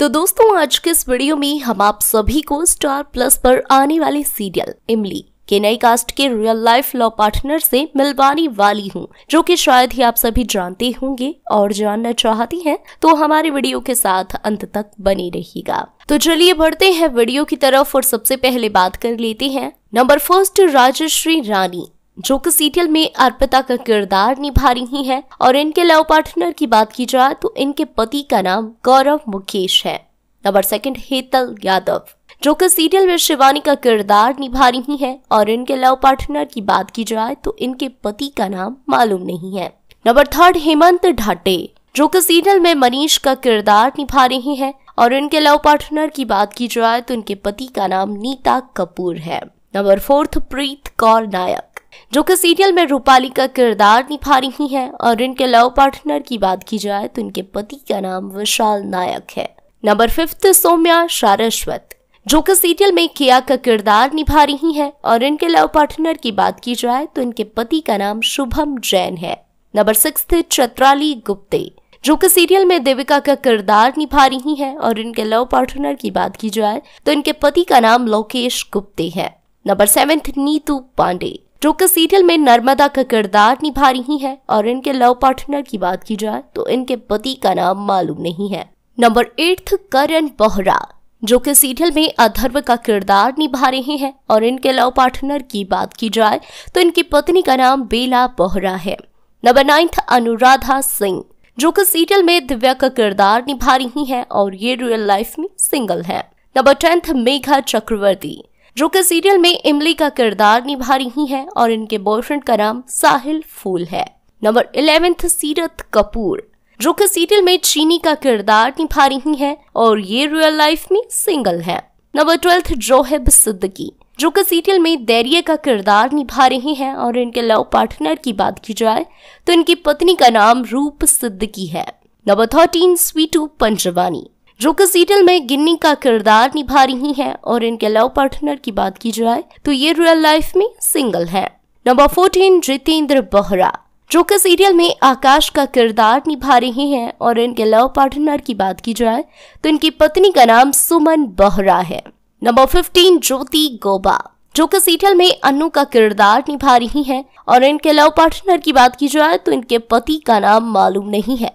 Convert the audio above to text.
तो दोस्तों आज के इस वीडियो में हम आप सभी को स्टार प्लस पर आने वाले सीरियल इमली के नई कास्ट के रियल लाइफ लॉ पार्टनर से मिलवाने वाली हूँ जो कि शायद ही आप सभी जानते होंगे और जानना चाहती हैं तो हमारे वीडियो के साथ अंत तक बने रहिएगा तो चलिए बढ़ते हैं वीडियो की तरफ और सबसे पहले बात कर लेते हैं नंबर फर्स्ट राजश्री रानी जो कि सीरियल में अर्पिता का किरदार निभा रही हैं और इनके लव पार्टनर की बात की जाए तो इनके पति का नाम गौरव मुकेश है नंबर सेकंड हेतल यादव जो कि सीरियल में शिवानी का किरदार निभा रही हैं और इनके लव पार्टनर की बात की जाए तो इनके पति का नाम मालूम नहीं है नंबर थर्ड हेमंत ढाटे जो कि सीरियल में मनीष का किरदार निभा रहे हैं और इनके लव पार्टनर की बात की जाए तो इनके पति का नाम नीता कपूर है नंबर फोर्थ प्रीत कौर नायक जो कि सीरियल में रूपाली का किरदार निभा रही हैं और इनके लव पार्टनर की बात की जाए तो इनके पति का नाम विशाल नायक है नंबर फिफ्थ सोम्या सारस्वत जो कि सीरियल में किया का किरदार निभा रही हैं और इनके लव पार्टनर की बात की जाए तो इनके पति का नाम शुभम जैन है नंबर सिक्स चत्राली गुप्ते जो कि सीरियल में देविका का किरदार निभा रही हैं और इनके लव पार्टनर की बात की जाए तो इनके पति का नाम लोकेश गुप्ते है नंबर सेवेंथ नीतू पांडे जो कि सीरियल में नर्मदा का किरदार निभा रही हैं और इनके लव पार्टनर की बात की जाए तो इनके पति का नाम मालूम नहीं है नंबर एट्थ करण बोहरा जो कि सीरियल में अधर्व का किरदार निभा रहे हैं और इनके लव पार्टनर की बात की जाए तो इनकी पत्नी का नाम बेला बोहरा है नंबर नाइन्थ अनुराधा सिंह जो कि सीरियल में दिव्या का किरदार निभा रही हैं और ये रियल लाइफ में सिंगल हैं नंबर टेंथ मेघा चक्रवर्ती जो कि सीरियल में इमली का किरदार निभा रही हैं और इनके बॉयफ्रेंड का नाम साहिल फूल है नंबर इलेवेंथ सीरत कपूर जो कि सीरियल में चीनी का किरदार निभा रही हैं और ये रियल लाइफ में सिंगल हैं। नंबर ट्वेल्थ जोहेब सिद्दकी जो कि सीरियल में दैरिया का किरदार निभा रहे हैं और इनके लव पार्टनर की बात की जाए तो इनकी पत्नी का नाम रूप सिद्दकी है नंबर थर्टीन स्वीटू पंचवानी जो कि सीरियल में गिन्नी का किरदार निभा रही हैं और इनके लव पार्टनर की बात की जाए तो ये रियल लाइफ में सिंगल हैं। नंबर फोर्टीन जितेंद्र बोहरा जो कि सीरियल में आकाश का किरदार निभा रहे हैं और इनके लव पार्टनर की बात की जाए तो इनकी पत्नी का नाम सुमन बोहरा है नंबर फिफ्टीन ज्योति गोबा जो कि सीरियल में अनु का किरदार निभा रही हैं और इनके लव पार्टनर की बात की जाए तो इनके पति का नाम मालूम नहीं है